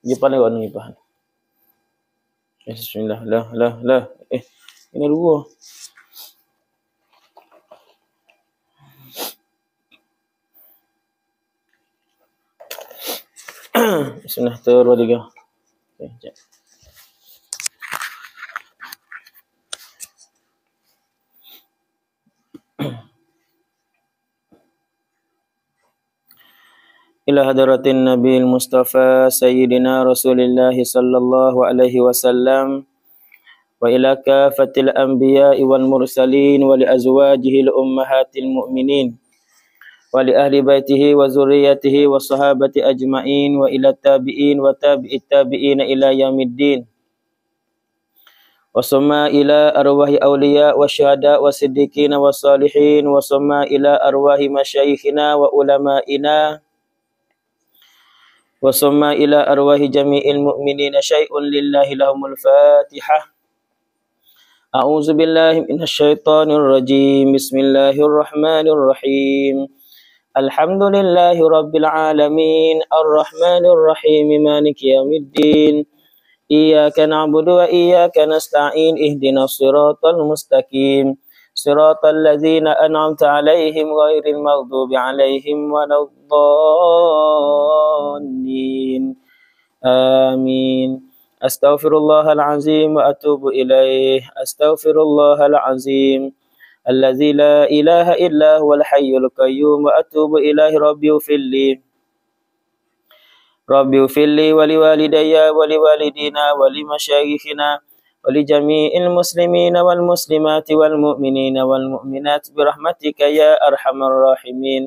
Dia pala kau ni pahal. Eh, bismillah. Lah, lah, lah. Eh, ini dua. bismillah, terus dua, tiga. Okay, إلى هدرة النبي المصطفى سيدنا رسول الله صلى الله عليه وسلم وإلى كافة الأنبياء والمرسلين ولأزواجه الأمهات المؤمنين ولأهل بيته وزريته والصحابة أجمعين وإلى التابعين وتابع التابعين إلى يوم الدين وصما إلى أرواح أولياء والشهداء والصديقين والصالحين وصما إلى أرواح مشايخنا وعلمائنا وثم إلى أرواح جميع المؤمنين شيء لله لهم الفاتحة أعوذ بالله من الشيطان الرجيم بسم الله الرحمن الرحيم الحمد لله رب العالمين الرحمن الرحيم مالك يوم الدين إياك نعبد وإياك نستعين اهدنا الصراط المستقيم صراط الذين أنعمت عليهم غير المغضوب عليهم ولا الضالين آمين أستغفر الله العظيم وأتوب إليه أستغفر الله العظيم الذي لا إله إلا هو الحي القيوم وأتوب إليه ربي في لي ربي في لي ولوالدي ولوالدينا ولمشايخنا ولجميع المسلمين والمسلمات والمؤمنين والمؤمنات برحمتك يا أرحم الراحمين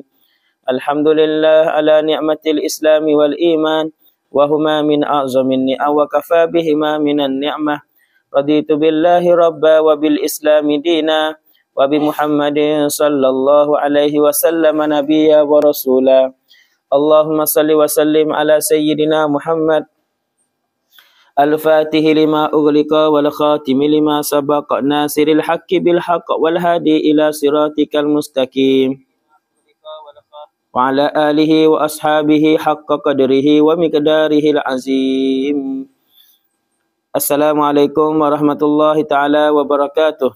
الحمد لله على نعمة الإسلام والإيمان وهما من أعظم النعم وكفى بهما من النعمة رضيت بالله ربا وبالإسلام دينا وبمحمد صلى الله عليه وسلم نبيا ورسولا اللهم صل وسلم على سيدنا محمد الفاتح لما أغلق والخاتم لما سبق ناصر الحق بالحق والهادي إلى صراطك المستقيم وعلى آله وأصحابه حق قدره ومقداره العظيم السلام عليكم ورحمة الله تعالى وبركاته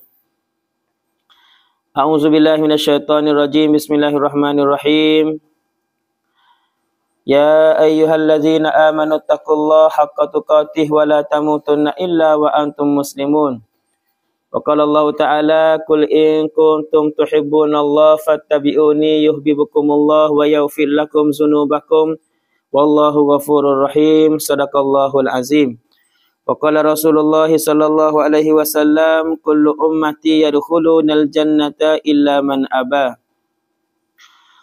أعوذ بالله من الشيطان الرجيم بسم الله الرحمن الرحيم يا أيها الذين آمنوا اتقوا الله حق تقاته ولا تموتن إلا وأنتم مسلمون وقال الله تعالى كل إن كنتم تحبون الله فاتبئوني يحببكم الله ويغفر لكم زنوبكم والله غفور رحيم صدق الله العزيم. وقال رسول الله صلى الله عليه وسلم كل أمتي يدخلون الجنة إلا من أباه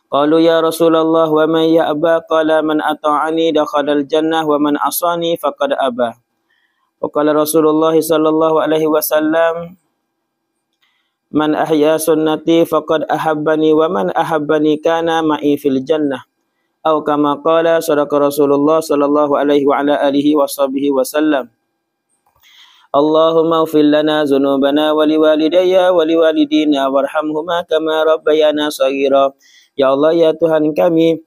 Qalu ya Rasulullah wa man ya'ba qala man ata'ani dakhala al-jannah wa man asani faqad aba. Wa qala Rasulullah sallallahu alaihi wasallam man ahya sunnati faqad ahabbani wa man ahabbani kana ma'i fil jannah. Aw kama qala sadaqa Rasulullah sallallahu alaihi wa ala alihi wa sahbihi wasallam. Allahumma ufil lana zunubana wa liwalidayya wa liwalidina warhamhuma kama rabbayana sagira. Ya Allah, Ya Tuhan kami,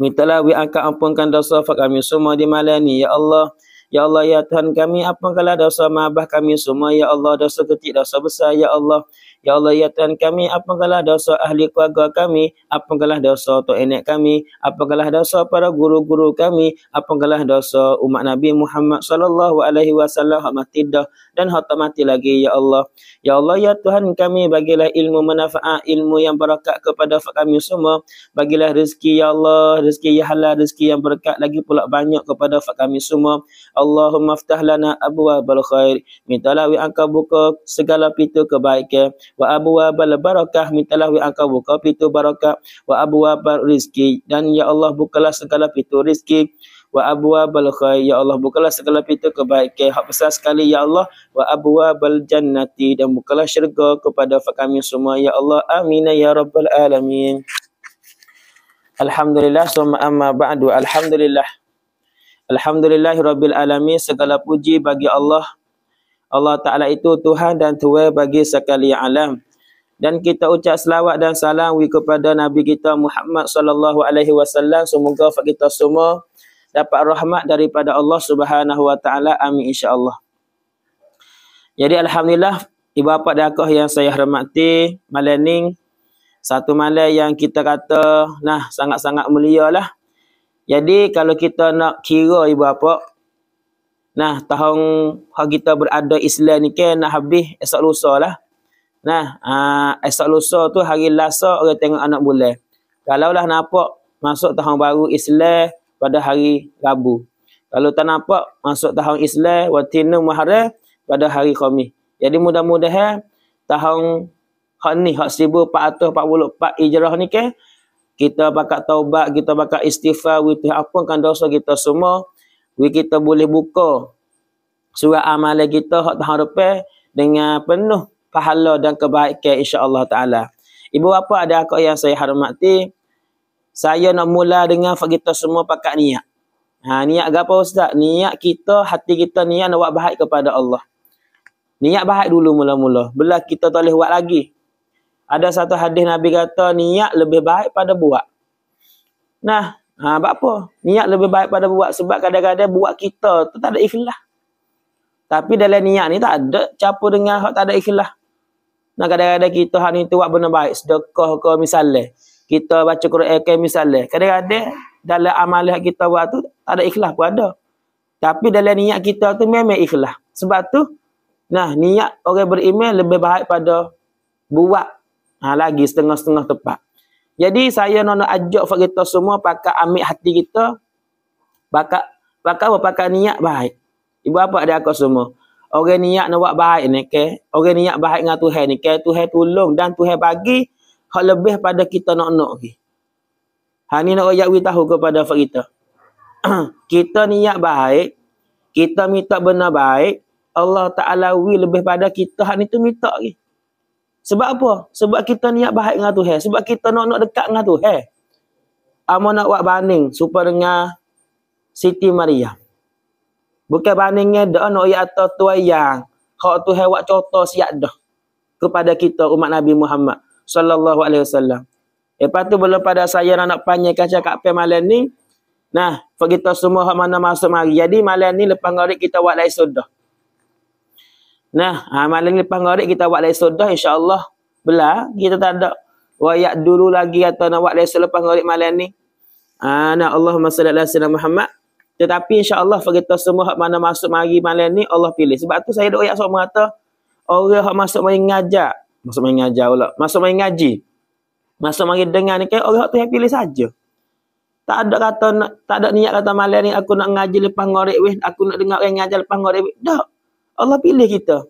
mintalah wi angka ampunkan dosa kami semua di malam ini. Ya Allah, Ya Allah, Ya Tuhan kami, apa apakala dosa mabah kami semua, Ya Allah, dosa ketik, dosa besar, Ya Allah. Ya Allah, Ya Tuhan kami, apa apakala dosa ahli keluarga kami, apa apakala dosa tok enek kami, apa apakala dosa para guru-guru kami, apa apakala dosa umat Nabi Muhammad sallallahu alaihi wasallam mati dah dan hatta mati lagi, Ya Allah. Ya Allah, Ya Tuhan kami, bagilah ilmu manfaat, ilmu yang berkat kepada kami semua, bagilah rezeki, Ya Allah, rezeki yang halal, rezeki yang berkat lagi pula banyak kepada kami semua. Allahumma aftah lana abwaabal khair mintalah wi angka buka segala pintu kebaikan wa abwaabal barakah mintalah wi angka buka pintu barakah wa bar rizki dan ya Allah bukalah segala pintu rizki wa abwaabal khair ya Allah bukalah segala pintu kebaikan hak besar sekali ya Allah wa abwaabal jannati dan bukalah syurga kepada kami semua ya Allah amin ya rabbal alamin Alhamdulillah summa amma ba'du alhamdulillah Alhamdulillah Alhamdulillahirrabbilalamin segala puji bagi Allah Allah Ta'ala itu Tuhan dan Tuhan bagi sekali alam dan kita ucap selawat dan salam kepada Nabi kita Muhammad sallallahu alaihi wasallam semoga kita semua dapat rahmat daripada Allah Subhanahu wa taala amin insyaallah. Jadi alhamdulillah ibu bapa dan akak yang saya hormati malam satu malam yang kita kata nah sangat-sangat mulialah. Jadi kalau kita nak kira ibu bapa, Nah, tahun hak kita berada Islam ni kan nak habis esok lusa lah. Nah, uh, esok lusa tu hari lasa orang tengok anak bulan. Kalau lah nampak masuk tahun baru Islam pada hari Rabu. Kalau tak nampak masuk tahun Islam Watinu Muharram pada hari Khamis. Jadi mudah-mudahan tahun hak ni, hak 1444 Hijrah ni kan, kita pakat taubat, kita pakat istighfar, kita apakan dosa kita semua, we kita boleh buka surat amal kita hak tahun depan dengan penuh pahala dan kebaikan insya-Allah taala. Ibu bapa ada aku yang saya hormati, saya nak mula dengan kita semua pakat niat. Ha, niat apa Ustaz? Niat kita, hati kita niat nak buat baik kepada Allah. Niat baik dulu mula-mula. Bila kita tak boleh buat lagi, ada satu hadis Nabi kata niat lebih baik pada buat. Nah, ha, buat apa? Niat lebih baik pada buat sebab kadang-kadang buat kita tu tak ada ikhlas. Tapi dalam niat ni tak ada capur dengan hak tak ada ikhlas. Nah, kadang-kadang kita hari tu buat benda baik, sedekah ke misalnya. Kita baca Quran ke misalnya. Kadang-kadang dalam amal kita buat tu tak ada ikhlas pun ada. Tapi dalam niat kita tu memang ikhlas. Sebab tu, nah niat orang beriman lebih baik pada buat Ha, lagi setengah-setengah tepat. Jadi saya nak nak ajak fak kita semua pakai ambil hati kita pakai pakai apa pakai niat baik. Ibu bapa ada aku semua. Orang niat nak buat baik ni ke? Orang niat baik dengan Tuhan ni ke? Tuhan tolong dan Tuhan bagi hak lebih pada kita nak nak ni. Ha ni nak ajak tahu kepada fak kita. kita niat baik, kita minta benar baik, Allah Taala lebih pada kita hak tu minta Okay? Sebab apa? Sebab kita niat baik dengan Tuhan. Sebab kita nak-nak dekat dengan Tuhan. Eh? Amo nak buat banding supaya dengan Siti Maria. Bukan bandingnya dah nak ayat atau tu yang hak tu hewat contoh siap dah kepada kita umat Nabi Muhammad sallallahu alaihi wasallam. Lepas tu belum pada saya nak, nak panjang kaca kat pe malam ni. Nah, kita semua hak mana masuk mari. Jadi malam ni lepas ngarik kita buat lain sudah. Nah, ha, malam ni lepas ngorek kita buat lesson dah insya-Allah. bela kita tak ada wayak dulu lagi atau nak buat lesson lepas ngorek malam ni. Ah ha, nah Allahumma salli ala sayyidina Muhammad. Tetapi insya-Allah kita semua hak mana masuk mari malam ni Allah pilih. Sebab tu saya dok wayak sok mata orang hak masuk mari ngajak, masuk mari ngajar pula, masuk mari ngaji. Masuk mari dengar ni kan orang hak tu yang pilih saja. Tak ada kata tak ada niat kata malam ni aku nak ngaji lepas ngorek weh, aku nak dengar orang ngajar lepas ngorek weh. Dah, Allah pilih kita.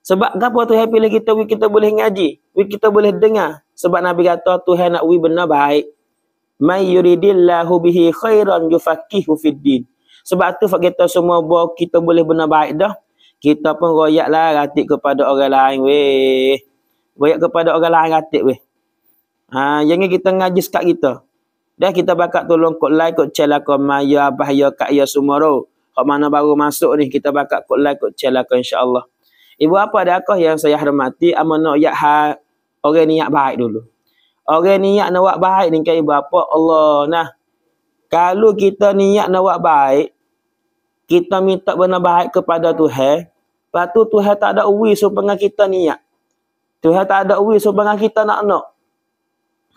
Sebab kenapa Tuhan pilih kita, we kita boleh ngaji, we kita boleh dengar. Sebab Nabi kata Tuhan nak we benar baik. May yuridillahu bihi khairan yufaqihu fid din. Sebab tu kita semua buat kita boleh benar baik dah. Kita pun royaklah ratik kepada orang lain weh. Royak kepada orang lain ratik weh. Ha, yang kita ngaji sekat kita. Dah kita bakat tolong kot like, kot channel, lah, kot maya, bahaya, kak ya semua roh. Kau mana baru masuk ni kita bakat kot lah kot cel insyaAllah. Ibu apa kau yang saya hormati amanah yak ha orang niat baik dulu. Orang niat nak baik ni kan ibu apa Allah nah. Kalau kita niat nak baik kita minta benar baik kepada Tuhan. Lepas tu Tuhan tak ada uwi supaya kita niat. Tuhan tak ada uwi supaya kita nak nak.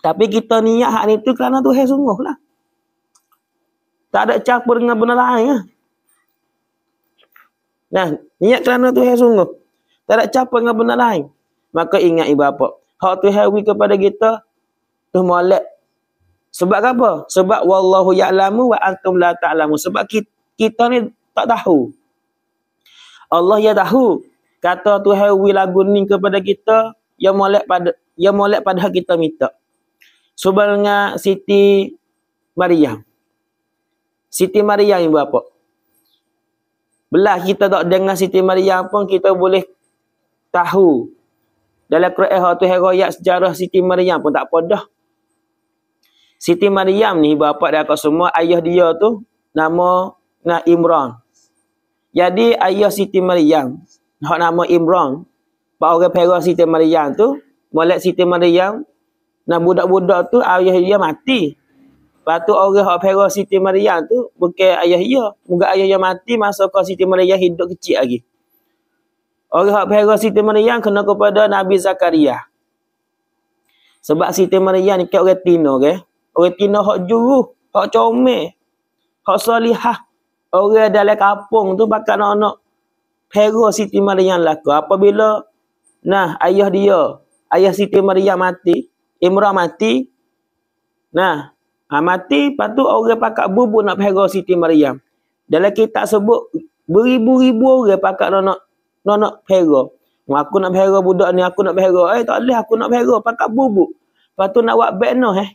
Tapi kita niat hak ni tu kerana Tuhan sungguh lah. Tak ada campur dengan benda lain lah. Ya? Nah, niat kerana Tuhan sungguh. Tak ada capa dengan benda lain. Maka ingat ibu bapa. Hak Tuhan we kepada kita tu molek. Sebab apa? Sebab wallahu ya'lamu wa antum la ta'lamu. Sebab kita, kita ni tak tahu. Allah ya tahu. Kata tu hewi lagu ni kepada kita yang molek pada yang molek pada kita minta. Sebab dengan Siti Maryam. Siti Maryam ibu bapa. Belah kita tak dengar Siti maria pun kita boleh tahu. Dalam Quran Allah tu heroyat sejarah Siti maria pun tak pedah. Siti maria ni bapa dia kau semua ayah dia tu nama na Imran. Jadi ayah Siti maria hak nama Imran. Pak orang pera Siti maria tu molek Siti maria nak budak-budak tu ayah dia mati Lepas tu orang opera Siti Maria tu bukan ayah ia. muka ayah ia mati masa kau Siti Maria hidup kecil lagi. Orang opera Siti Maria kena kepada Nabi Zakaria. Sebab Siti Maria ni kat orang Tino ke. Okay? Orang Tino hak juru, hak comel, hak solihah. Orang dalam kampung tu bakal nak nak Pero Siti Maria laku. Apabila nah ayah dia, ayah Siti Maria mati, Imrah mati, nah Ha, mati, lepas tu orang pakat bubu nak pergi Siti Maryam. Dalam kitab sebut, beribu-ribu orang pakat nak nak, nak pergi. Aku nak pergi budak ni, aku nak pergi. Eh, tak boleh, aku nak pergi, pakat bubu. Lepas tu nak buat back noh, eh.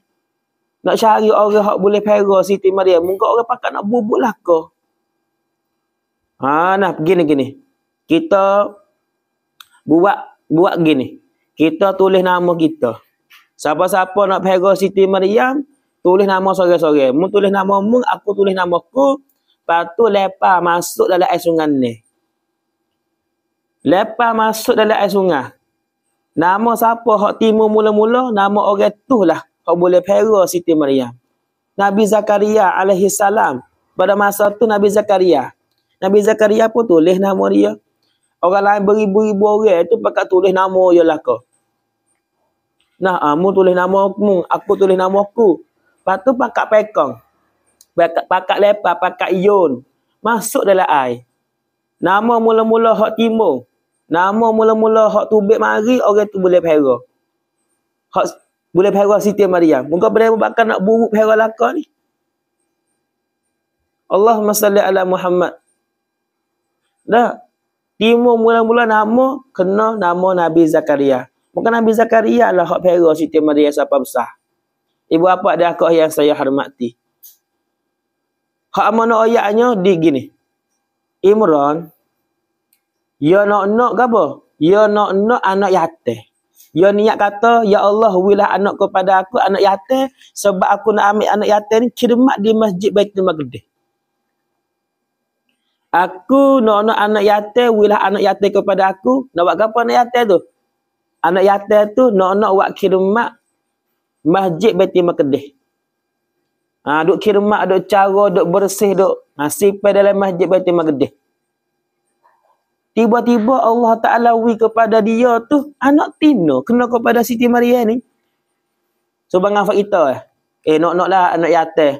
Nak cari orang yang boleh pergi Siti Maryam. Mungkin orang pakat nak bubu lah kau. Ha, nah, begini-gini. Kita buat buat gini. Kita tulis nama kita. Siapa-siapa nak pergi Siti Maryam, tulis nama sore-sore. Mu tulis nama mu, aku tulis nama aku. Lepas tu lepas masuk dalam air sungai ni. Lepas masuk dalam air sungai. Nama siapa hak timur mula-mula, nama orang tu lah. Hak boleh pera Siti Maryam. Nabi Zakaria alaihi salam. Pada masa tu Nabi Zakaria. Nabi Zakaria pun tulis nama dia. Orang lain beribu-ribu orang tu pakai tulis nama dia lah kau. Nah, kamu ah, tulis nama aku, aku tulis nama aku. Lepas tu pakak pekong. Pakak, pakak lepa, pakak ion. Masuk dalam air. Nama mula-mula hak timur. Nama mula-mula hak tubik mari, orang tu boleh pera. Hak boleh pera Siti Maria. Muka boleh bakal nak buruk pera laka ni. Allahumma salli ala Muhammad. Dah. Timur mula-mula nama, kena nama Nabi Zakaria. Muka Nabi Zakaria lah hak pera Siti Maria siapa besar ibu bapa dan akak yang saya hormati. Hak mana ayatnya di gini. Imran ya nak nak ke apa? Ya nak nak anak yatim. Ya niat kata, Ya Allah, wilah anak kepada aku, anak yatim, sebab aku nak ambil anak yatim ni, kirmat di masjid baik Baitul Maghdi. Aku nak no anak yatim, wilah anak yatim kepada aku, nak buat apa anak yatim tu? Anak yatim tu nak nak buat kirmat Masjid Baitul Maqdis. Ha, duk kirmak, duk cara, duk bersih, duk ha, sipai dalam Masjid Baitul Maqdis. Tiba-tiba Allah Ta'ala wui kepada dia tu, anak Tino kena kepada Siti Maria ni. So, bangga fakta eh. Eh, nak-nak lah anak yatah.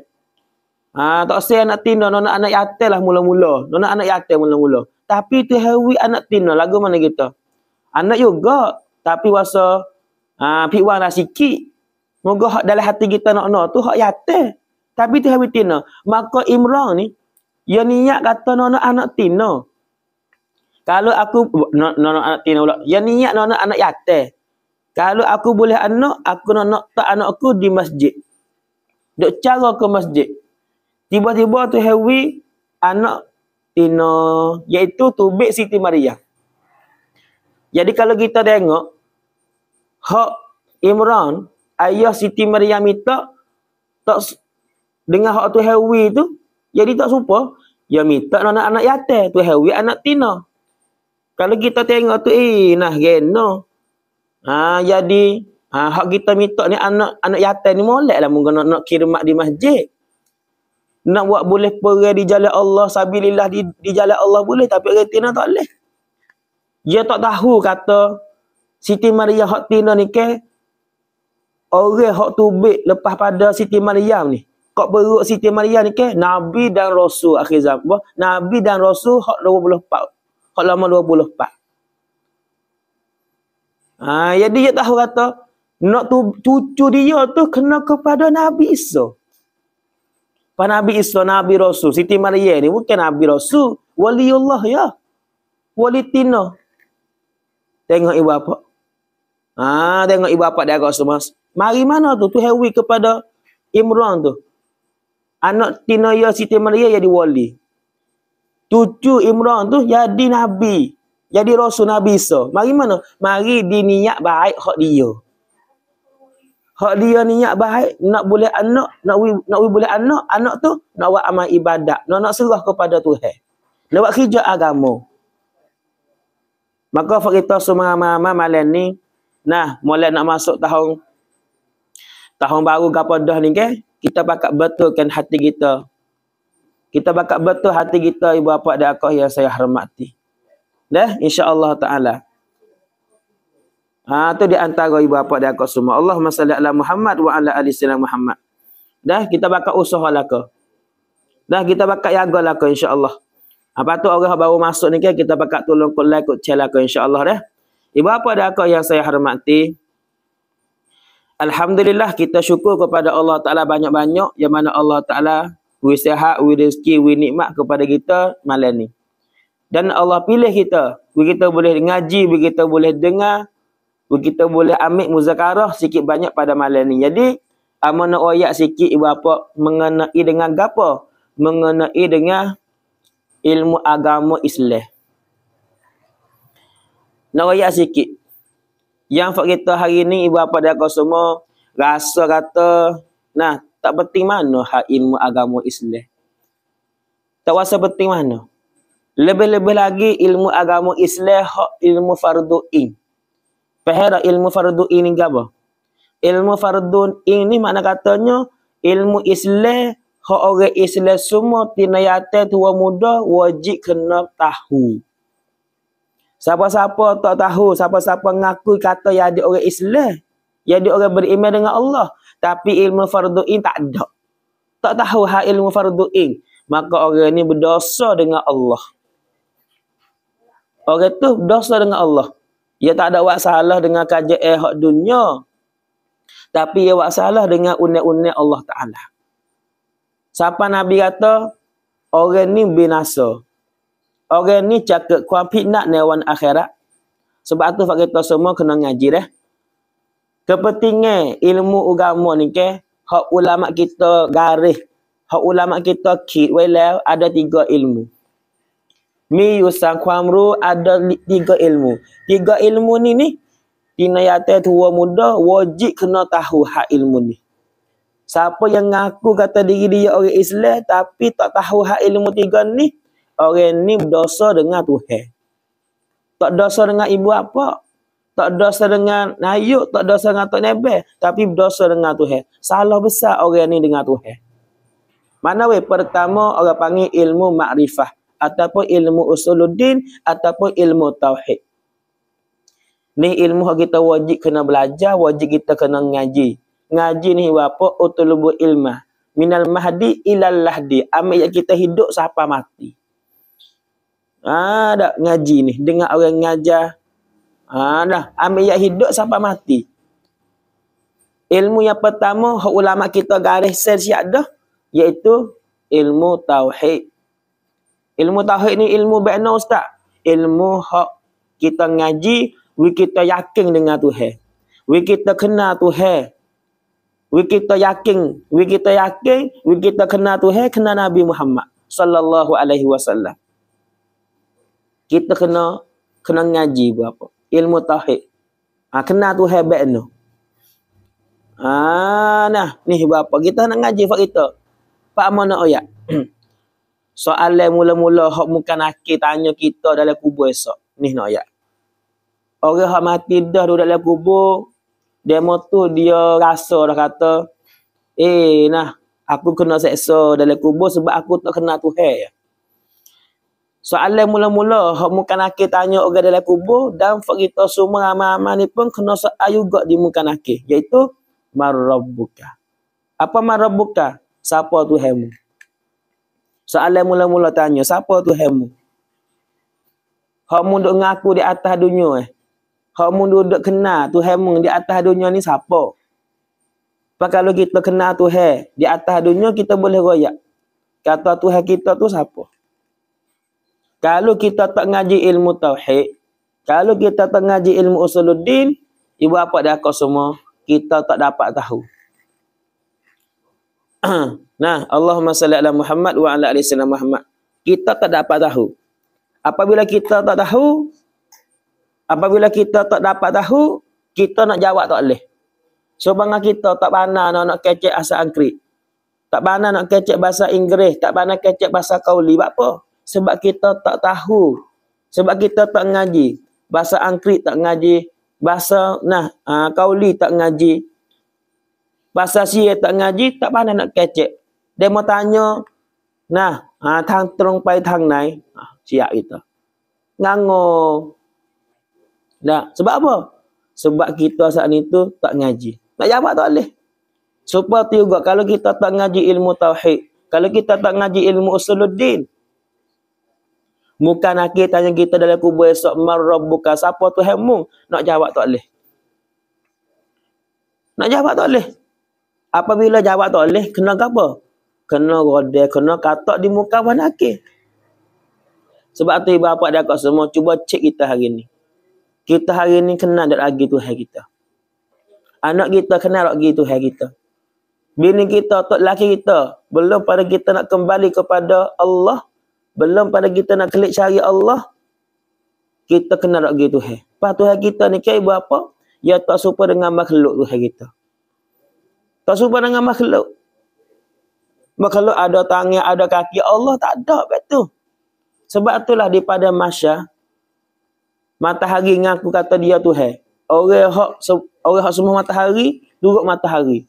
Ha, tak say anak Tino, nak anak yatah lah mula-mula. Nak anak yatah mula-mula. Tapi tu hewi anak Tino, lagu mana kita? Anak juga. Tapi wasa, ha, pikwan lah sikit. Moga hak dalam hati kita nak nak tu hak yate. Tapi tu hawi tina. Maka Imran ni ya niat kata nak nak anak tina. Kalau aku nak nak anak tina pula. Ya niat nak nak anak yate. Kalau aku boleh anak, aku nak nak tak anak aku di masjid. Dok cara ke masjid. Tiba-tiba tu hewi anak tina iaitu tubik Siti Maria. Jadi kalau kita tengok hak Imran ayah Siti Maryam minta tak dengan hak tu hewi tu jadi tak serupa dia ya, minta anak-anak yatim tu hewi anak tina kalau kita tengok tu eh nah geno ha jadi ha, hak kita minta ni anak anak yatim ni molek lah mungkin nak, nak kirimak di masjid nak buat boleh pergi di jalan Allah sabilillah di, di jalan Allah boleh tapi orang tina tak boleh dia tak tahu kata Siti Maria hak tina ni ke orang hok tubik lepas pada Siti Maryam ni kok beruk Siti Maryam ni ke nabi dan rasul akhir zaman nabi dan rasul hok 24 Hak lama 24 ah ha, jadi dia tahu kata nak tu cucu dia tu kena kepada nabi Isa Pak Nabi Isa, Nabi Rasul, Siti Maria ni bukan Nabi Rasul. Waliullah ya. Wali Tino. Tengok ibu apa. Ah, ha, tengok ibu apa dia agak semua. Mari mana tu? Tu hewi kepada Imran tu. Anak Tinaya Siti Maria jadi wali. Cucu Imran tu jadi Nabi. Jadi Rasul Nabi Isa. Mari mana? Mari di niat baik hak dia. Hak dia niat baik, nak boleh anak, nak wi, nak wi boleh anak, anak tu nak buat amal ibadat. Nak nak serah kepada Tuhan. Nak buat kerja agama. Maka kita semua amal-amal malam ni, nah, mulai nak masuk tahun tahun baru gapo dah ni ke kita bakat betulkan hati kita kita bakat betul hati kita ibu bapa dan akak yang saya hormati dah insya Allah taala ha tu di antara ibu bapa dan akak semua Allahumma salli ala Muhammad wa ala ali sayyidina Muhammad dah kita bakat usaha lakah dah kita bakat jaga lah insya Allah. apa tu orang baru masuk ni kan kita bakat tolong kolai kot channel aku insyaAllah dah. Ibu bapa dah aku yang saya hormati. Alhamdulillah kita syukur kepada Allah Ta'ala banyak-banyak yang mana Allah Ta'ala wih sehat, wih rezeki, wih nikmat kepada kita malam ni. Dan Allah pilih kita. Wih kita boleh ngaji, wih kita boleh dengar, wih kita boleh ambil muzakarah sikit banyak pada malam ni. Jadi, amana oyak sikit ibu apa mengenai dengan apa? Mengenai dengan ilmu agama Islam. Nak oyak sikit. Yang fak kita hari ni ibu bapa dia kau semua rasa kata nah tak penting mana hak ilmu agama Islam. Tak rasa penting mana. Lebih-lebih lagi ilmu agama Islam hak ilmu fardu in. Pahala ilmu fardu ini, ni Ilmu fardu ini ni mana katanya ilmu Islam hak orang Islam semua tinayate tua muda wajib kena tahu. Siapa-siapa tak tahu, siapa-siapa mengaku kata yang ada orang Islam. Yang ada orang beriman dengan Allah. Tapi ilmu fardu'in tak ada. Tak tahu hak ilmu fardu'in. Maka orang ini berdosa dengan Allah. Orang tu berdosa dengan Allah. ia tak ada buat salah dengan kajian eh, hak dunia. Tapi ia buat salah dengan unik-unik Allah Ta'ala. Siapa Nabi kata, orang ni binasa orang ni cakap kuah fitnah ni orang akhirat. Sebab tu fakir kita semua kena ngaji dah. Kepentingnya ilmu agama ni ke, hak ulama kita garis, hak ulama kita kit walau ada tiga ilmu. Mi yusang kuamru ada tiga ilmu. Tiga ilmu ni ni, tina yata tua muda wajib kena tahu hak ilmu ni. Siapa yang ngaku kata diri dia orang Islam tapi tak tahu hak ilmu tiga ni, orang ni berdosa dengan Tuhan. Tak dosa dengan ibu apa? Tak dosa dengan nayuk, tak dosa dengan tok nebel, tapi berdosa dengan Tuhan. Salah besar orang ni dengan Tuhan. Mana we pertama orang panggil ilmu makrifah ataupun ilmu usuluddin ataupun ilmu tauhid. Ni ilmu kita wajib kena belajar, wajib kita kena ngaji. Ngaji ni apa? Utulubu ilmah. Minal mahdi ilal lahdi. Amin yang kita hidup sampai mati ada ah, ngaji ni dengan orang ngajar ada ah, ambil yang hidup sampai mati ilmu yang pertama ulama kita garis sel dah iaitu ilmu tauhid ilmu tauhid ni ilmu bekno ustaz ilmu hak kita ngaji we kita yakin dengan tuhan we kita kenal tuhan we kita yakin we kita yakin we kita kenal tuhan kenal nabi Muhammad sallallahu alaihi wasallam kita kena kena ngaji berapa ilmu tauhid ha, kena tu hebat tu ha, nah ni berapa kita nak ngaji fak kita pak mana oyak soalan mula-mula hok bukan akil tanya kita dalam kubur esok ni nak oyak orang hok mati dah duduk dalam kubur demo tu dia rasa dah kata eh nah aku kena seksa dalam kubur sebab aku tak kena tuhan ya Soalan mula-mula hak muka nakir tanya orang dalam kubur dan kita semua ramai-ramai ni pun kena soal juga di muka nakir iaitu marabbuka. Apa marabbuka? Siapa Tuhanmu? Soalan mula-mula tanya siapa Tuhanmu? Hak mu duduk ngaku di atas dunia eh. Hak mu duduk kenal Tuhanmu di atas dunia ni siapa? Pak kalau kita kenal Tuhan di atas dunia kita boleh royak. Kata Tuhan kita tu siapa? Kalau kita tak ngaji ilmu tauhid, kalau kita tak ngaji ilmu usuluddin, ibu apa dah kau semua, kita tak dapat tahu. nah, Allahumma salli ala Muhammad wa ala alihi sallam Muhammad. Kita tak dapat tahu. Apabila kita tak tahu, apabila kita tak dapat tahu, kita nak jawab tak boleh. So bangga kita tak pandai nak nak kecek asal angkrik. Tak pandai nak kecek bahasa Inggeris, tak pandai kecek bahasa kauli, apa? sebab kita tak tahu sebab kita tak ngaji bahasa angkrit tak ngaji bahasa nah uh, kauli tak ngaji bahasa sia tak ngaji tak pandai nak kecek dia mau tanya nah uh, ah, thang terung pai tang nai uh, siap kita ngango nah sebab apa sebab kita saat itu tak ngaji nak jawab tak boleh Supaya juga kalau kita tak ngaji ilmu tauhid, kalau kita tak ngaji ilmu usuluddin, Muka nak tanya kita dalam kubur esok marah buka. Siapa tu hemmu? Nak jawab tak boleh. Nak jawab tak boleh. Apabila jawab tak boleh, kena apa? Kena roda, kena katak di muka pun nak Sebab tu ibu bapa dah semua, cuba cek kita hari ni. Kita hari ni kena dah lagi tu hari kita. Anak kita kenal lagi tu hari kita. Bini kita, tok laki kita, belum pada kita nak kembali kepada Allah, belum pada kita nak klik cari Allah, kita kena nak pergi Tuhan. Lepas Tuhan kita ni kaya buat apa? Ya tak serupa dengan makhluk Tuhan kita. Tak serupa dengan makhluk. Makhluk ada tangan, ada kaki. Allah tak ada betul. Sebab itulah daripada masya, matahari yang aku kata dia Tuhan. Orang hak hak semua matahari duduk matahari.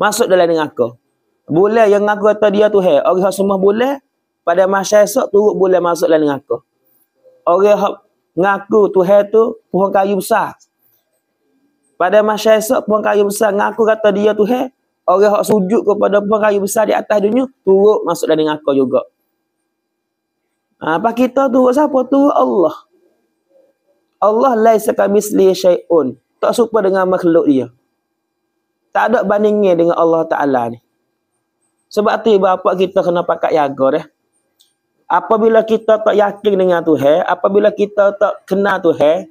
Masuk dalam dengan aku. boleh yang aku kata dia tu hai. Orang semua boleh pada masa esok turut boleh masuk dalam neraka. Orang ngaku Tuhan tu pohon kayu besar. Pada masa esok pohon kayu besar ngaku kata dia Tuhan. Orang hak sujud kepada pohon kayu besar di atas dunia turut masuk dalam neraka juga. Ha, apa kita tu siapa tu Allah. Allah laisa kamisli syai'un. Tak serupa dengan makhluk dia. Tak ada bandingnya dengan Allah Taala ni. Sebab tu bapak kita kena pakai jaga dah. Eh? apabila kita tak yakin dengan Tuhan, apabila kita tak kenal Tuhan,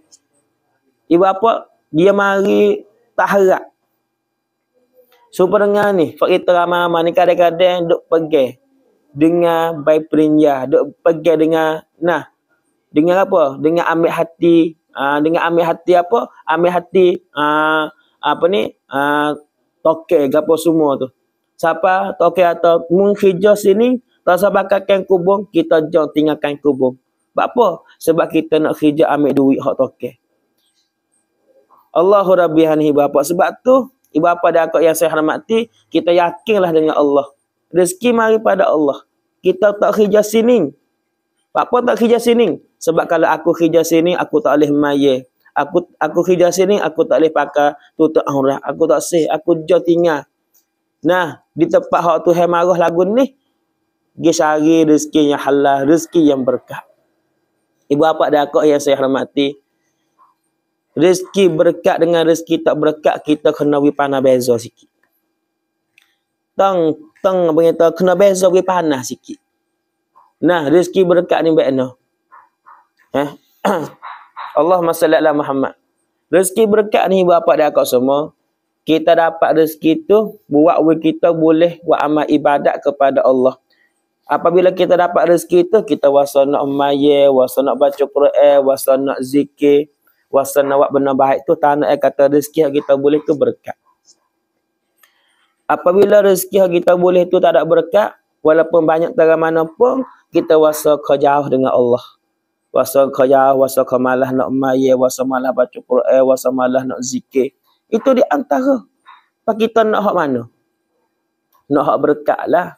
ibu apa dia mari tak harap. Super dengan ni, sebab kita ramai-ramai ni kadang-kadang duk pergi dengan baik perinja, duk pergi dengan nah dengan apa? Dengan ambil hati, aa, ha, dengan ambil hati apa? Ambil hati aa, ha, apa ni? Aa, ha, toke gapo semua tu. Siapa toke atau mungkin sini tak sabar kakan kubung, kita jangan tinggalkan kubung. Sebab apa? Sebab kita nak kerja ambil duit hak tokeh. Allahu Rabbi Hanihi Bapak. Sebab tu, ibu bapa dan akak yang saya hormati, kita yakinlah dengan Allah. Rezeki mari pada Allah. Kita tak kerja sini. Apa tak kerja sini? Sebab kalau aku kerja sini, aku tak boleh maya. Aku aku kerja sini, aku tak boleh pakai tutup aurat. Aku tak sih, aku jauh tinggal. Nah, di tempat hak tu hai marah lagu ni, dia cari rezeki yang halal, rezeki yang berkat Ibu bapa dakak yang saya hormati. Rezeki berkat dengan rezeki tak berkat kita kena wi panah beza sikit. Tong tong apa kena beza wi panah sikit. Nah, rezeki berkat ni bekno. Eh. Allah masallallahu Muhammad. Rezeki berkat ni ibu bapa dakak semua kita dapat rezeki tu buat kita boleh buat amal ibadat kepada Allah. Apabila kita dapat rezeki tu, kita wasa nak maya, wasa nak baca Quran, wasa nak zikir, wasa nak buat benda baik tu, tak nak kata rezeki yang kita boleh tu berkat. Apabila rezeki yang kita boleh itu tak ada berkat, walaupun banyak tak mana pun, kita wasa ke jauh dengan Allah. Wasa ke jauh, wasa ke malah nak maya, wasa malah baca Quran, wasa malah nak zikir. Itu di antara. Pak kita nak hak mana? Nak hak berkat lah.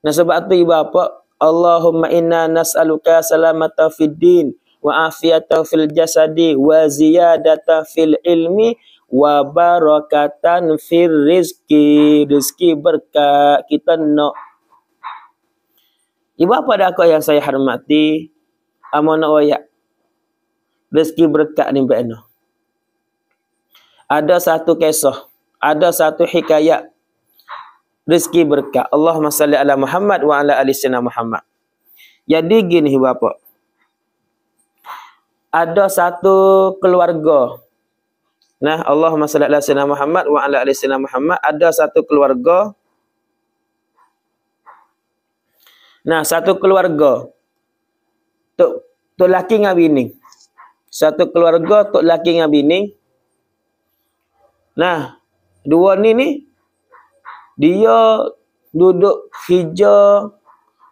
Nah sebab tu ibu bapa, Allahumma inna nas'aluka salamata fid din wa afiyata fil jasadi wa ziyadata fil ilmi wa barakatan fil rizki. Rizki berkat kita nak. Ibu apa ada aku yang saya hormati? Amo nak Rizki berkat ni baik Ada satu kisah. Ada satu hikayat rezeki berkat. Allahumma salli ala Muhammad wa ala ali sayyidina Muhammad. Jadi gini bapa. Ada satu keluarga. Nah, Allahumma salli ala sayyidina Muhammad wa ala ali sayyidina Muhammad. Ada satu keluarga. Nah, satu keluarga. Tok tok laki dengan bini. Satu keluarga tok laki dengan bini. Nah, dua ni ni dia duduk hijau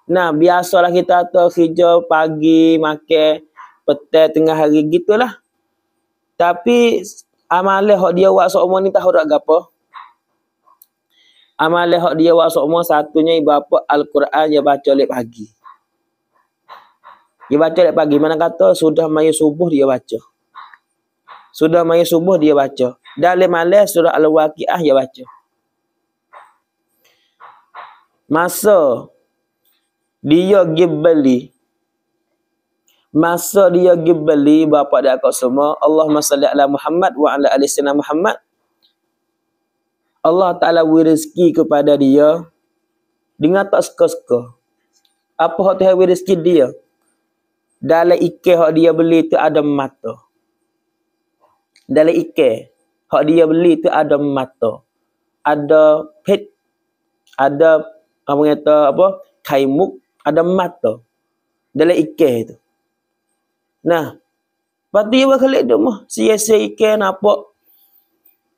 nah biasalah kita tu hijau pagi makan petang tengah hari gitulah tapi amalan hak dia buat sok ni tahu dak gapo amalan hak dia buat sok satunya ibu apa al-Quran dia baca lep pagi dia baca lep pagi mana kata sudah mai subuh dia baca sudah mai subuh dia baca dalam malam surah al-waqiah dia baca masa dia pergi beli masa dia pergi beli bapa dia kau semua Allahumma salli ala Muhammad wa ala ali sayyidina Muhammad Allah taala beri rezeki kepada dia dengan tak suka-suka apa hak Tuhan beri rezeki dia dalam ikan hak dia beli tu ada mata dalam ikan hak dia beli tu ada mata ada pet ada kamu kata apa kaimuk ada mata dalam ikan itu nah Lepas tu ia buat kelek mah. Sia-sia ikan nampak.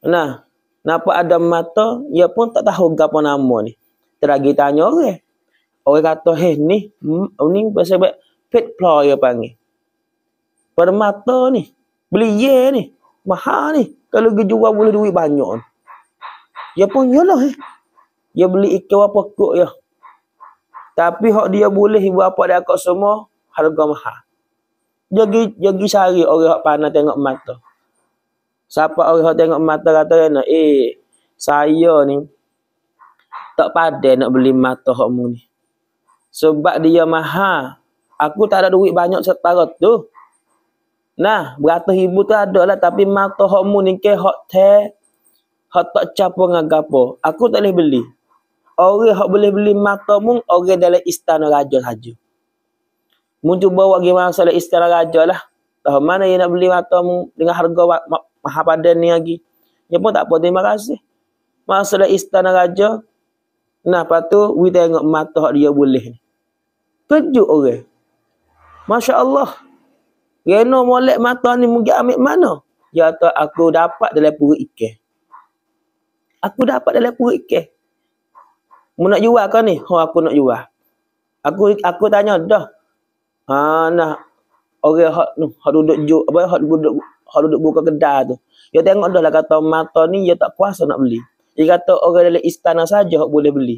Nah. Nampak ada mata. Ia pun tak tahu apa nama ni. Teragi tanya orang. Okay. Orang kata. Eh ni. Mm, ni pasal buat. Pit plow ia panggil. Permata ni. Beli ye ni. Mahal ni. Kalau dia jual boleh duit banyak. Ia pun. Yalah eh dia beli ikan apa kok ya tapi hak dia boleh buat apa dia kok semua harga mahal jadi jadi sehari orang hak pandang tengok mata siapa orang hak tengok mata kata kena eh saya ni tak pandai nak beli mata hak ni sebab dia mahal aku tak ada duit banyak setara tu Nah, beratus ibu tu ada lah tapi mata hokmu ni ke hak teh hak tak capo ngagapo. Aku tak boleh beli orang yang boleh beli mata mu orang dalam istana raja saja. Mu cuba buat gimana masalah istana raja lah. Tahu mana yang nak beli mata mu dengan harga ma- mahal badan ni lagi. Dia pun tak apa terima kasih. Masalah istana raja. Nah, lepas tu we tengok mata dia boleh ni. Kejut orang. Masya Allah. Reno molek mata ni mungkin ambil mana? Ya tu, aku dapat dalam perut ikan. Aku dapat dalam perut ikan mu nak jual kau ni? Ha aku nak jual. Aku aku tanya dah. Ha nak, Orang hak tu, hak duduk apa hak duduk hak duduk buka kedai tu. Dia tengok dah lah kata mata ni dia tak kuasa nak beli. Dia kata orang dalam istana saja hak boleh beli.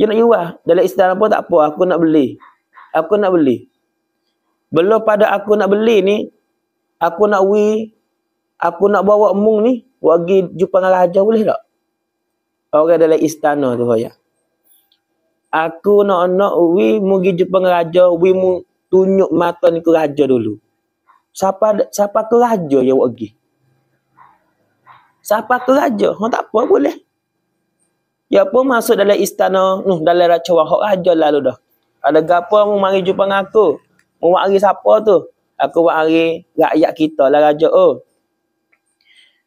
Dia nak jual. Dalam istana pun tak apa, aku nak beli. Aku nak beli. Belum pada aku nak beli ni, aku nak wi, aku nak bawa mung ni, pergi jumpa dengan raja boleh tak? orang dalam istana tu saya. Aku nak nak wi mugi jumpa raja, wi mu tunjuk mata ni ke raja dulu. Siapa siapa ke raja yang awak pergi? Siapa ke raja? Hang tak apa boleh. Ya apa masuk dalam istana, nuh dalam raja wahok raja lalu dah. Ada gapo mu mari jumpa aku? Mu mari siapa tu? Aku mari rakyat kita lah raja. Oh,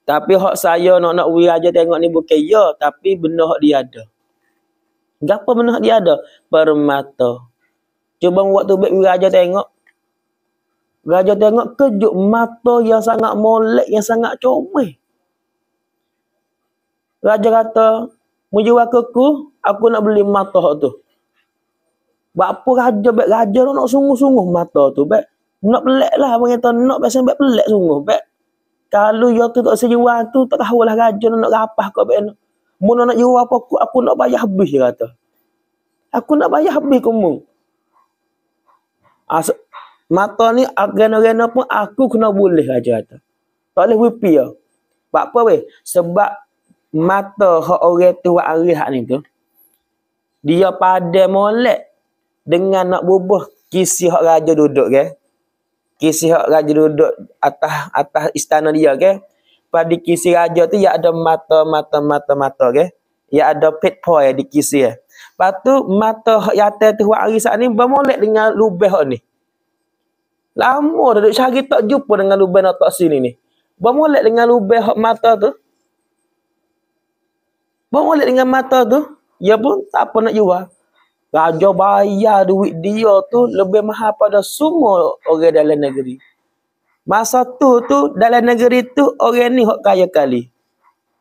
tapi hak saya nak nak wira aja tengok ni bukan ya, tapi benda hak dia ada. Gapo benda hak dia ada? Permata. Cuba waktu baik wira aja tengok. Raja tengok kejut mata yang sangat molek, yang sangat comel. Raja kata, Mujur aku, aku nak beli mata tu. Bapa raja, bet, raja nak sungguh-sungguh mata tu. Bet. Nak pelik lah, orang kata nak, biasanya pelik sungguh. Bet. Kalau ya tu tak sejuang tu, tak tahu lah gajah nak rapah kau bila. Mula nak jual apa aku, aku nak bayar habis dia kata. Aku nak bayar habis kamu. Asa, mata ni agen-agen pun aku kena boleh aja lah, kata. Tak boleh wipi ya. Sebab apa weh? Sebab mata hak orang tu buat hari hak ni tu. Dia pada molek dengan nak bubuh kisi hak raja duduk ke. Okay? kisah raja duduk atas atas istana dia ke okay? pada kisah raja tu ya ada mata mata mata mata ke okay? ya ada pet poi di kisah ya. lepas tu mata yata tu hari saat ni bermolek dengan lubeh ni lama dah duduk cari tak jumpa dengan lubeh nak tak sini ni bermolek dengan lubeh mata tu bermolek dengan mata tu ya pun tak apa nak jual Raja bayar duit dia tu lebih mahal pada semua orang dalam negeri. Masa tu tu dalam negeri tu orang ni hok kaya kali.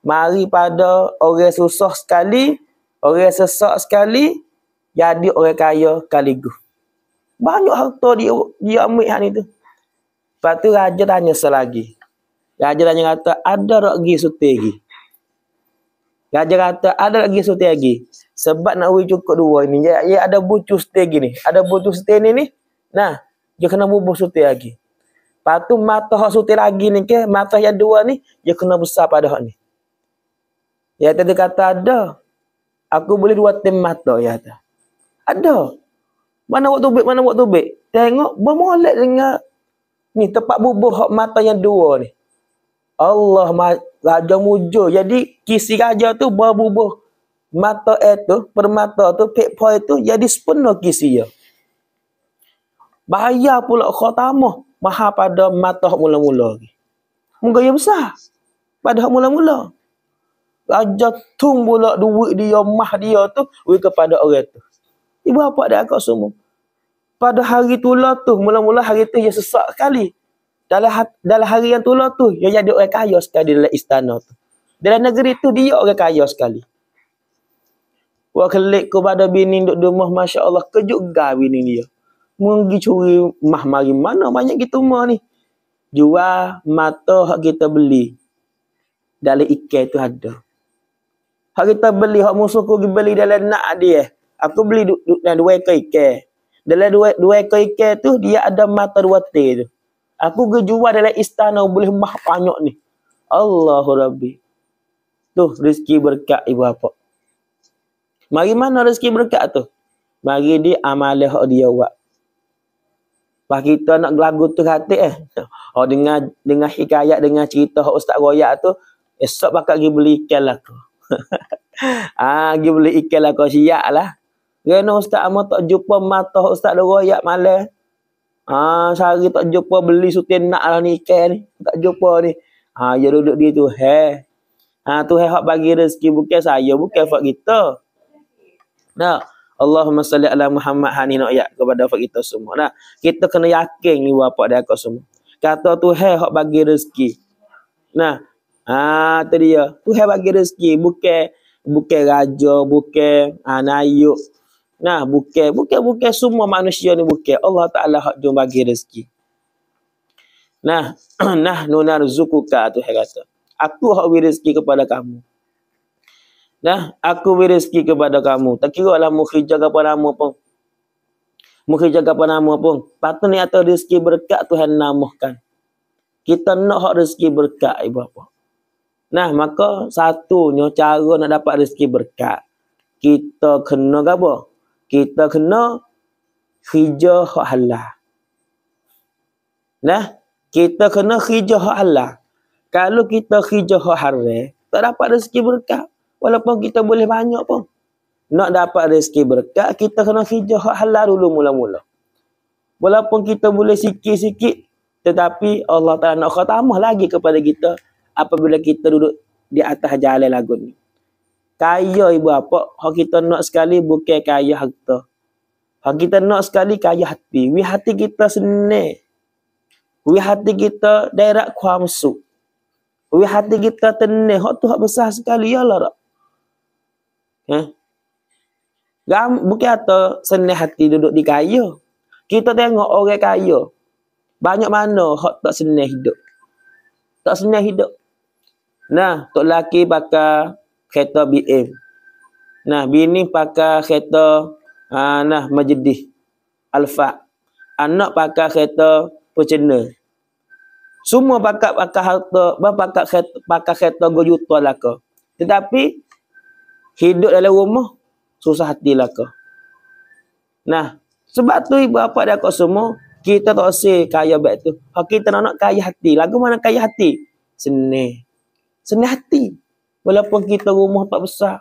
Mari pada orang susah sekali, orang sesak sekali, jadi orang kaya kaligus. Banyak harta dia, dia ambil hari tu. Lepas tu Raja tanya selagi. Raja tanya kata, ada tak pergi sutih Raja kata ada lagi satu lagi. Sebab nak uji cukup dua ini. Ya, ya ada bucu setiap lagi ni. Ada bucu setiap ni ni. Nah, dia kena bubuh satu lagi. Lepas tu mata hak satu lagi ni ke. Mata yang dua ni. Dia kena besar pada hak ni. Ya tadi kata ada. Aku boleh dua tim mata ya kata. Ada. Mana waktu baik, mana waktu baik. Tengok, bermolek dengan ni tempat bubuh mata yang dua ni. Allah Raja Mujo. Jadi kisi raja tu berbubuh mata itu, permata tu, pek itu, jadi sepenuh kisi dia. Bahaya pula khotamah maha pada mata mula-mula. Muka dia besar. Pada mula-mula. Raja tung pula duit dia, mah dia tu, duit kepada orang tu. Ibu apa dia akak semua? Pada hari tu lah tu, mula-mula hari tu dia sesak sekali dalam ha- dalam hari yang tulah tu yang jadi orang kaya sekali dalam istana tu. Dalam negeri tu dia orang kaya sekali. Wa kelik kepada bini duk rumah masya-Allah kejut gawi ni dia. Mengi curi mah mari mana banyak kita mah ni. Jual mata hak kita beli. Dalam ikan tu ada. Hak kita beli hak musuh ku beli dalam nak dia. Aku beli duk dua ekor ikan. Dalam dua dua ekor ikan tu dia ada mata dua teh tu. Aku gejual dalam istana boleh mah banyak ni. Allahu Rabbi. Tu rezeki berkat ibu bapa. Mari mana rezeki berkat tu? Mari di amalah dia buat. Pas kita nak gelagu tu hati eh. Oh dengan dengan hikayat dengan cerita Ustaz Royak tu esok bakal pergi beli ikan lah tu. ah pergi beli ikan lah kau siap lah. Kerana Ustaz Amat tak jumpa mata Ustaz Royak malam. Ah sehari tak jumpa beli sutin nak lah ni ikan ni. Tak jumpa ni. Ha ya duduk dia tu he. Ha tu he hak bagi rezeki bukan saya, bukan fak kita. Nah, Allahumma salli ala Muhammad hani nak ya kepada fak kita semua. Nah, kita kena yakin ni apa dia kau semua. Kata tu he hak bagi rezeki. Nah, ha tu dia. Tu he bagi rezeki bukan bukan raja, bukan anayuk. Ha, Nah, bukan. Bukan, bukan semua manusia ni bukan. Allah Ta'ala hak jom bagi rezeki. Nah, nah nunar zukuka tu saya kata. Aku hak beri rezeki kepada kamu. Nah, aku beri rezeki kepada kamu. Tak kira lah mukhija kepada kamu pun. Mukhija kepada kamu pun. Patut ni atas rezeki berkat Tuhan namahkan. Kita nak hak rezeki berkat ibu apa. Nah, maka satunya cara nak dapat rezeki berkat. Kita kena apa? kita kena hijau hak Allah. Nah, kita kena hijau hak Allah. Kalau kita hijau hak haram, tak dapat rezeki berkat. Walaupun kita boleh banyak pun. Nak dapat rezeki berkat, kita kena hijau hak Allah dulu mula-mula. Walaupun kita boleh sikit-sikit, tetapi Allah Ta'ala nak khatamah lagi kepada kita apabila kita duduk di atas jalan lagu ni kaya ibu apa hak kita nak sekali bukan kaya harta hak kita nak sekali kaya hati wi hati kita seneng wi hati kita derak kuamsu wi hati kita tenang hak tu hak besar sekali ya lah eh Gam, bukan ato seneng hati duduk di kaya kita tengok orang kaya banyak mana hak tak seneng hidup tak seneng hidup nah tok laki pakai kereta BM. Nah, bini pakai kereta uh, ah, nah Majdih Alfa. Anak ah, pakai kereta Pecena. Semua pakai pakai harta, bapa pakai kereta pakai kereta go juta lah ke. Tetapi hidup dalam rumah susah hati lah ke. Nah, sebab tu ibu bapa dah kau semua kita tak usah kaya baik tu. Kalau ha, kita nak, nak kaya hati. Lagu mana kaya hati? Seni. Seni hati. Walaupun kita rumah tak besar.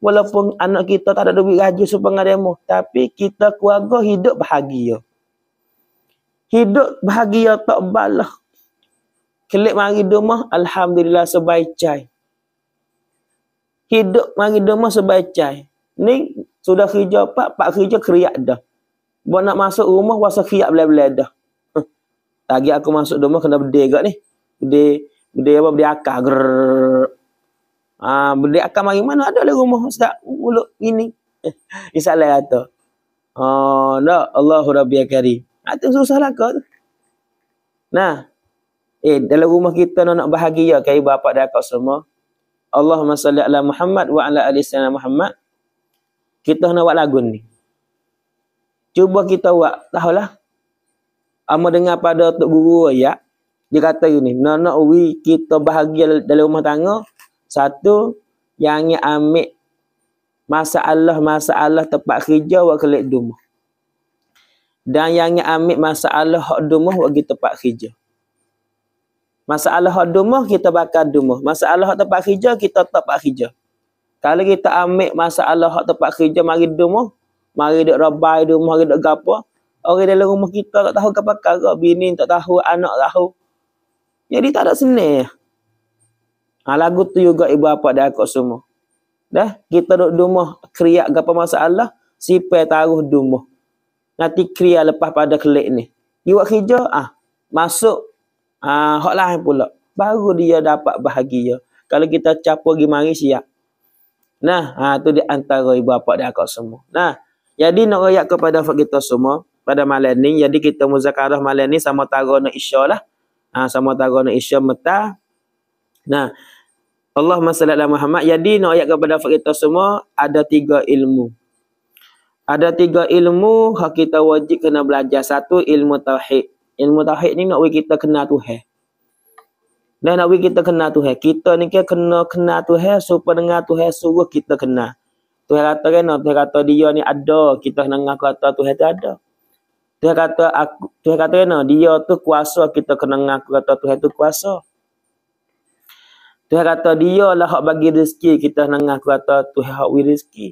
Walaupun anak kita tak ada duit gaji sepengar demo. Tapi kita keluarga hidup bahagia. Hidup bahagia tak balah. Kelip mari rumah, Alhamdulillah sebaik cai. Hidup mari rumah sebaik cai. Ni sudah kerja pak, pak kerja keriak dah. Buat nak masuk rumah, wasa keriak bela-bela dah. Lagi aku masuk rumah, kena berdeh kat ni. Berdeh, berdeh apa, berdeh akar. Grrr. Ah uh, dia akan mari mana ada rumah ustaz mulut ini. Isalah kata. Oh, uh, dak Allahu Rabbi Akari. Ya ada ah, susah lah kau tu. Nah. Eh dalam rumah kita nak bahagia ke ibu bapa dan kau semua. Allahumma salli ala Muhammad wa ala ali sayyidina Muhammad. Kita nak buat lagu ni. Cuba kita buat, tahulah. Amo dengar pada tok guru ya. Dia kata gini, nak nak kita bahagia dalam rumah tangga, satu, yang ambil masalah-masalah tempat kerja wak kelik dumuh. Dan yang ambil masalah hak dumuh wak kita tempat kerja. Masalah hak dumuh kita bakal dumuh. Masalah hak tempat kerja kita tempat kerja. Kalau kita ambil masalah hak tempat kerja mari dumuh, mari dak rabai dumuh, mari dak gapo. Orang dalam rumah kita tak tahu ke apa bini tak tahu, anak tak tahu. Jadi tak ada senih. Ha, lagu tu juga ibu bapa dah akak semua. Dah, kita duduk dumah kriak gapa masalah, sipai taruh dumah. Nanti kriak lepas pada kelik ni. Iwak kerja, ah masuk ah ha, hak lain pula. Baru dia dapat bahagia. Kalau kita capur pergi mari siap. Nah, ha, tu di antara ibu bapa dan akak semua. Nah, jadi nak rakyat kepada kita semua pada malam ni. Jadi kita muzakarah malam ni sama taruh ha, nak isya lah. Ha, sama taruh nak isya metah. Nah, Allah masalahlah Muhammad. Jadi, ya, nak ayat kepada kita semua, ada tiga ilmu. Ada tiga ilmu yang kita wajib kena belajar. Satu, ilmu tauhid. Ilmu tauhid ni nak kita kenal Tuhan. Dan nak kita kenal Tuhan. Kita ni kena kena kenal Tuhan supaya dengar Tuhan suruh kita kenal. Tuhan kata kan, Tuhan kata dia ni ada. Kita kena dengar kata Tuhan tu ada. Tuhan kata aku, Tuhan kata kan, dia tu kuasa kita kena dengar kata Tuhan tu kuasa. Tuhan kata dia lah hak bagi rezeki kita nak ngaku kata Tuhan hak wi rezeki.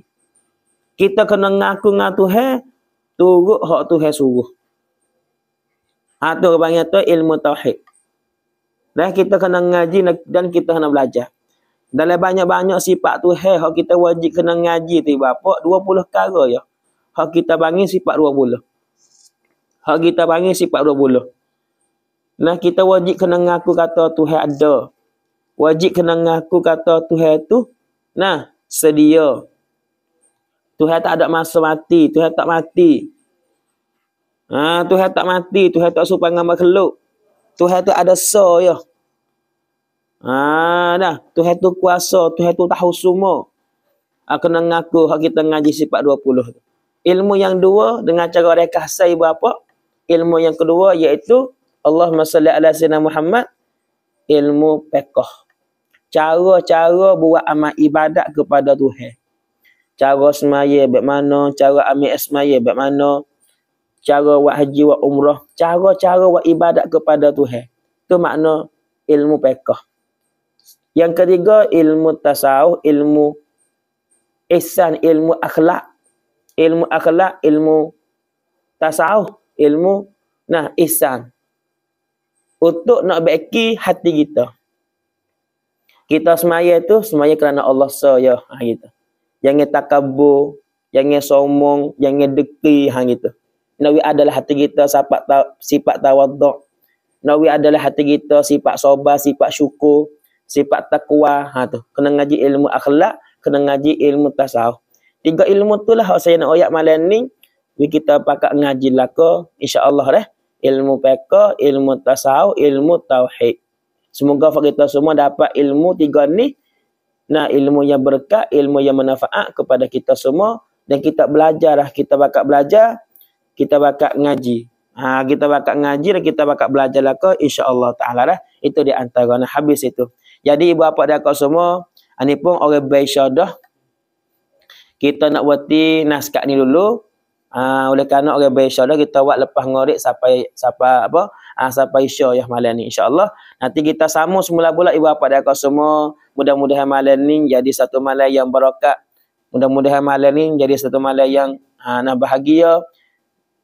Kita kena ngaku dengan Tuhan turut hak Tuhan suruh. Ha tu panggil tu ilmu tauhid. Dan kita kena ngaji dan kita kena belajar. Dalam banyak-banyak sifat Tuhan hak kita wajib kena ngaji tu bapa 20 perkara ya. Hak kita panggil sifat 20. Hak kita panggil sifat 20. Nah kita wajib kena ngaku kata Tuhan ada wajib kenang aku kata Tuhan tu nah sedia Tuhan tak ada masa mati Tuhan tak mati ha Tuhan tak mati Tuhan tak supaya dengan makhluk Tuhan tu ada so ya ha dah Tuhan tu kuasa Tuhan tu tahu semua ha, kena ngaku hak kita ngaji sifat 20 ilmu yang dua dengan cara rekah saya berapa ilmu yang kedua iaitu Allahumma salli ala sayyidina Muhammad ilmu pekoh cara-cara buat amal ibadat kepada Tuhan. Cara semaya baik mana, cara ambil semaya baik mana, cara buat haji, buat umrah, cara-cara buat ibadat kepada Tuhan. Itu makna ilmu pekah. Yang ketiga, ilmu tasawuf, ilmu ihsan, ilmu akhlak. Ilmu akhlak, ilmu tasawuf, ilmu nah ihsan. Untuk nak beki hati kita kita semaya itu semaya kerana Allah saja ha gitu jangan takabur jangan sombong jangan deki ha gitu nawi adalah hati kita sifat ta, sifat tawaduk nawi adalah hati kita sifat soba sifat syukur sifat takwa ha tu kena ngaji ilmu akhlak kena ngaji ilmu tasawuf tiga ilmu tu lah saya nak oyak malam ni we kita pakak ngaji lah ke Allah deh ilmu peka ilmu tasawuf ilmu tauhid Semoga kita semua dapat ilmu tiga ni. Nah, ilmu yang berkat, ilmu yang manfaat kepada kita semua. Dan kita belajar lah. Kita bakat belajar, kita bakat ngaji. Ha, kita bakat ngaji dan kita bakat belajar lah ke insyaAllah ta'ala lah. Itu di antara. Nah, habis itu. Jadi ibu bapa dan kau semua, ini pun orang baik syadah. Kita nak berhenti naskah ni dulu. Ha, oleh kerana oleh baik syadah, kita buat lepas ngorik sampai, sampai apa, ha, sampai isya ya malam ni insyaallah nanti kita sama semula pula ibu bapa dan semua mudah-mudahan malam ni jadi satu malam yang barakat mudah-mudahan malam ni jadi satu malam yang ha, ah, nah bahagia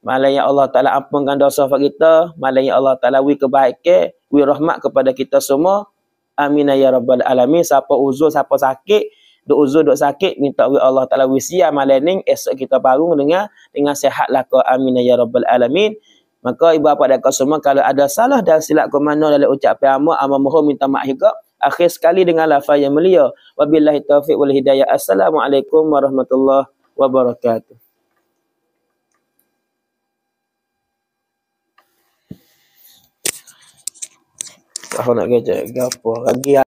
malam yang Allah Taala ampunkan dosa kita malam yang Allah Taala wi kebaikan wi rahmat kepada kita semua amin ya rabbal alamin siapa uzur siapa sakit duk uzur duk sakit minta wi Allah Taala wi siap malam ni esok kita bangun dengan dengan sehat lah ke amin ya rabbal alamin Maka ibu bapa dan kau semua kalau ada salah dan silap ke mana dalam ucapan amma amma mohon minta maaf juga. Akhir sekali dengan lafaz yang mulia. Wabillahi taufik wal hidayah. Assalamualaikum warahmatullahi wabarakatuh. Tahu nak kerja. Gapoh Lagi